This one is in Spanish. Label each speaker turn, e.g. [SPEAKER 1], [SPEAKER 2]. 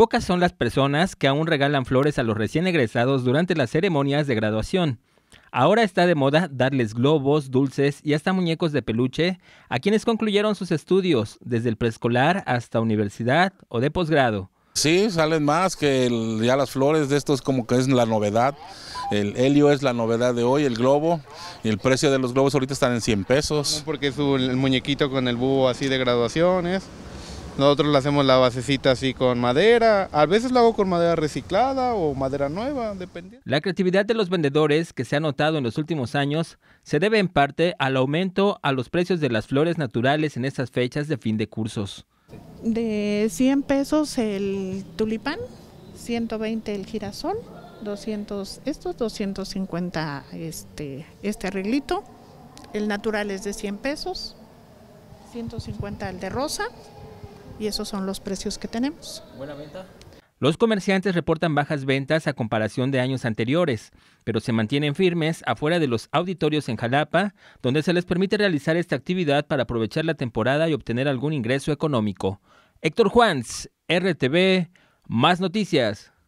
[SPEAKER 1] Pocas son las personas que aún regalan flores a los recién egresados durante las ceremonias de graduación. Ahora está de moda darles globos, dulces y hasta muñecos de peluche a quienes concluyeron sus estudios, desde el preescolar hasta universidad o de posgrado. Sí, salen más que ya las
[SPEAKER 2] flores de estos como que es la novedad. El helio es la novedad de hoy, el globo. Y
[SPEAKER 3] el precio de los globos ahorita están en 100 pesos. Porque es el muñequito con el búho así de graduaciones. Nosotros le hacemos la basecita así con madera, a veces lo hago con madera reciclada o madera nueva, dependiendo.
[SPEAKER 1] La creatividad de los vendedores que se ha notado en los últimos años se debe en parte al aumento a los precios de las flores naturales en estas fechas de fin de cursos.
[SPEAKER 4] De 100 pesos el tulipán, 120 el girasol, 200 estos, 250 este, este arreglito, el natural es de 100 pesos, 150 el de rosa, y esos son los precios que tenemos. Buena venta.
[SPEAKER 1] Los comerciantes reportan bajas ventas a comparación de años anteriores, pero se mantienen firmes afuera de los auditorios en Jalapa, donde se les permite realizar esta actividad para aprovechar la temporada y obtener algún ingreso económico. Héctor Juans, RTV, más noticias.